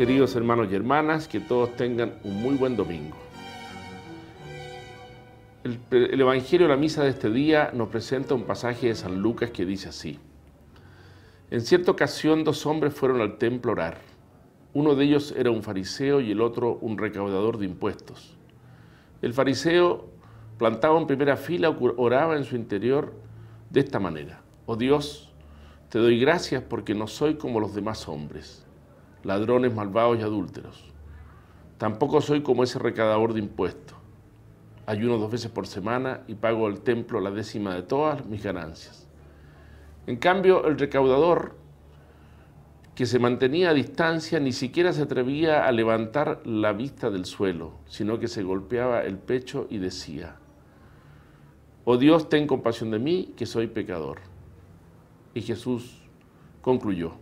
queridos hermanos y hermanas, que todos tengan un muy buen domingo. El, Evangelio de la Misa de este día nos presenta un pasaje de San Lucas que dice así. En cierta ocasión dos hombres fueron al templo a orar. Uno de ellos era un fariseo y el otro un recaudador de impuestos. El fariseo plantaba en primera fila oraba en su interior de esta manera. Oh Dios, te doy gracias porque no soy como los demás hombres ladrones, malvados y adúlteros. Tampoco soy como ese recaudador de impuestos. Ayuno dos veces por semana y pago al templo la décima de todas mis ganancias. En cambio, el recaudador, que se mantenía a distancia, ni siquiera se atrevía a levantar la vista del suelo, sino que se golpeaba el pecho y decía, Oh Dios, ten compasión de mí, que soy pecador. Y Jesús concluyó.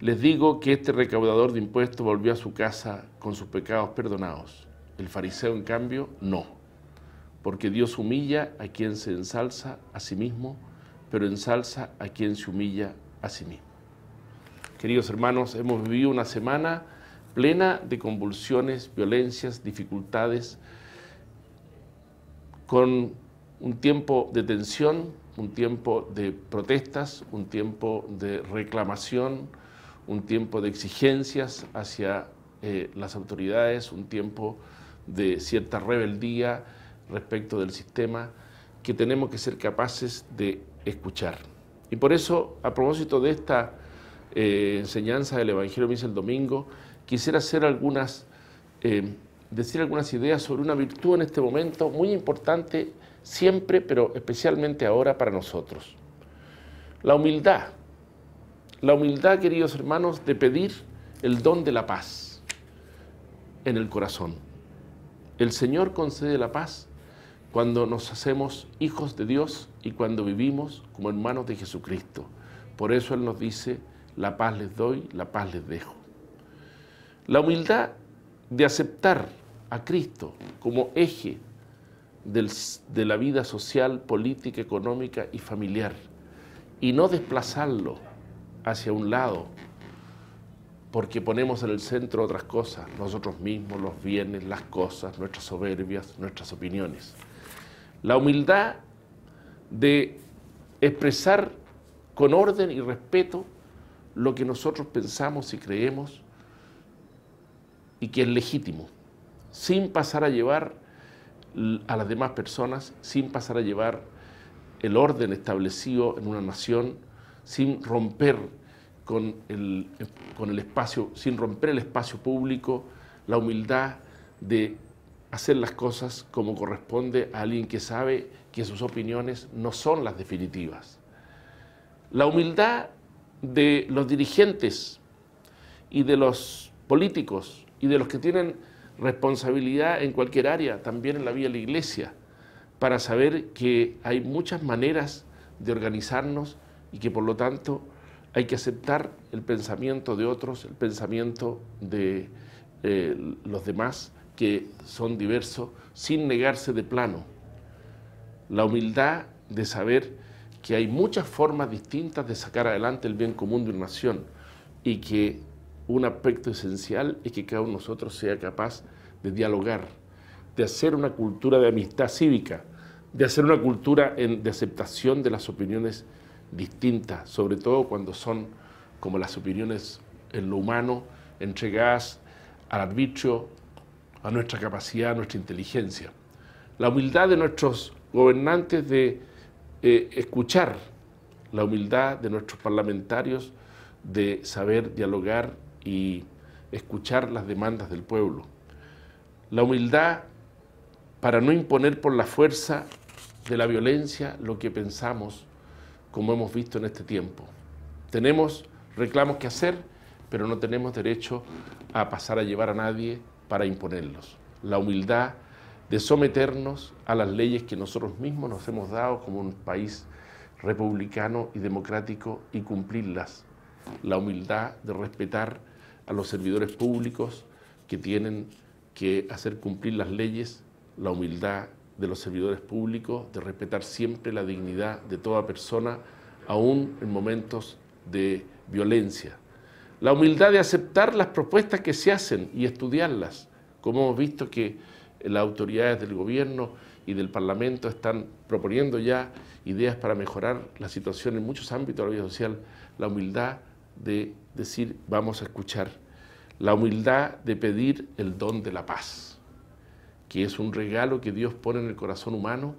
Les digo que este recaudador de impuestos volvió a su casa con sus pecados perdonados. El fariseo, en cambio, no. Porque Dios humilla a quien se ensalza a sí mismo, pero ensalza a quien se humilla a sí mismo. Queridos hermanos, hemos vivido una semana plena de convulsiones, violencias, dificultades, con un tiempo de tensión, un tiempo de protestas, un tiempo de reclamación, un tiempo de exigencias hacia eh, las autoridades, un tiempo de cierta rebeldía respecto del sistema que tenemos que ser capaces de escuchar. Y por eso, a propósito de esta eh, enseñanza del Evangelio Misa el Domingo, quisiera hacer algunas, eh, decir algunas ideas sobre una virtud en este momento muy importante siempre, pero especialmente ahora para nosotros. La humildad la humildad, queridos hermanos, de pedir el don de la paz en el corazón. El Señor concede la paz cuando nos hacemos hijos de Dios y cuando vivimos como hermanos de Jesucristo. Por eso Él nos dice, la paz les doy, la paz les dejo. La humildad de aceptar a Cristo como eje de la vida social, política, económica y familiar y no desplazarlo hacia un lado, porque ponemos en el centro otras cosas, nosotros mismos, los bienes, las cosas, nuestras soberbias, nuestras opiniones. La humildad de expresar con orden y respeto lo que nosotros pensamos y creemos y que es legítimo, sin pasar a llevar a las demás personas, sin pasar a llevar el orden establecido en una nación sin romper con el, con el espacio, sin romper el espacio público, la humildad de hacer las cosas como corresponde a alguien que sabe que sus opiniones no son las definitivas. La humildad de los dirigentes y de los políticos y de los que tienen responsabilidad en cualquier área, también en la vía de la iglesia, para saber que hay muchas maneras de organizarnos y que por lo tanto hay que aceptar el pensamiento de otros, el pensamiento de eh, los demás que son diversos, sin negarse de plano. La humildad de saber que hay muchas formas distintas de sacar adelante el bien común de una nación y que un aspecto esencial es que cada uno de nosotros sea capaz de dialogar, de hacer una cultura de amistad cívica, de hacer una cultura de aceptación de las opiniones distintas, sobre todo cuando son como las opiniones en lo humano entregadas al arbitrio, a nuestra capacidad, a nuestra inteligencia. La humildad de nuestros gobernantes de eh, escuchar, la humildad de nuestros parlamentarios de saber dialogar y escuchar las demandas del pueblo. La humildad para no imponer por la fuerza de la violencia lo que pensamos como hemos visto en este tiempo. Tenemos reclamos que hacer, pero no tenemos derecho a pasar a llevar a nadie para imponerlos. La humildad de someternos a las leyes que nosotros mismos nos hemos dado como un país republicano y democrático y cumplirlas. La humildad de respetar a los servidores públicos que tienen que hacer cumplir las leyes, la humildad de los servidores públicos, de respetar siempre la dignidad de toda persona, aún en momentos de violencia. La humildad de aceptar las propuestas que se hacen y estudiarlas, como hemos visto que las autoridades del gobierno y del Parlamento están proponiendo ya ideas para mejorar la situación en muchos ámbitos de la vida social, la humildad de decir vamos a escuchar, la humildad de pedir el don de la paz que es un regalo que Dios pone en el corazón humano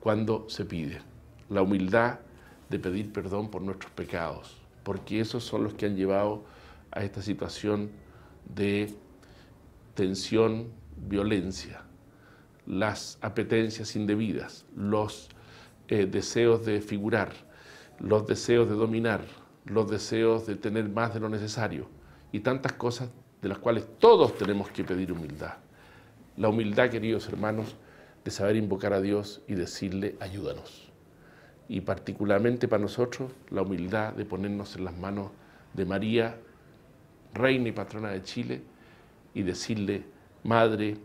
cuando se pide. La humildad de pedir perdón por nuestros pecados, porque esos son los que han llevado a esta situación de tensión, violencia, las apetencias indebidas, los eh, deseos de figurar, los deseos de dominar, los deseos de tener más de lo necesario y tantas cosas de las cuales todos tenemos que pedir humildad. La humildad, queridos hermanos, de saber invocar a Dios y decirle, ayúdanos. Y particularmente para nosotros, la humildad de ponernos en las manos de María, reina y patrona de Chile, y decirle, Madre,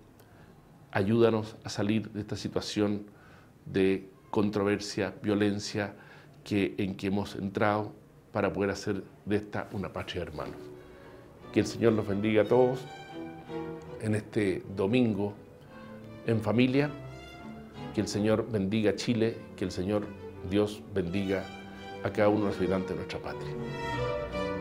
ayúdanos a salir de esta situación de controversia, violencia que, en que hemos entrado para poder hacer de esta una patria de hermanos. Que el Señor los bendiga a todos en este domingo en familia. Que el Señor bendiga Chile, que el Señor Dios bendiga a cada uno de los habitantes de nuestra patria.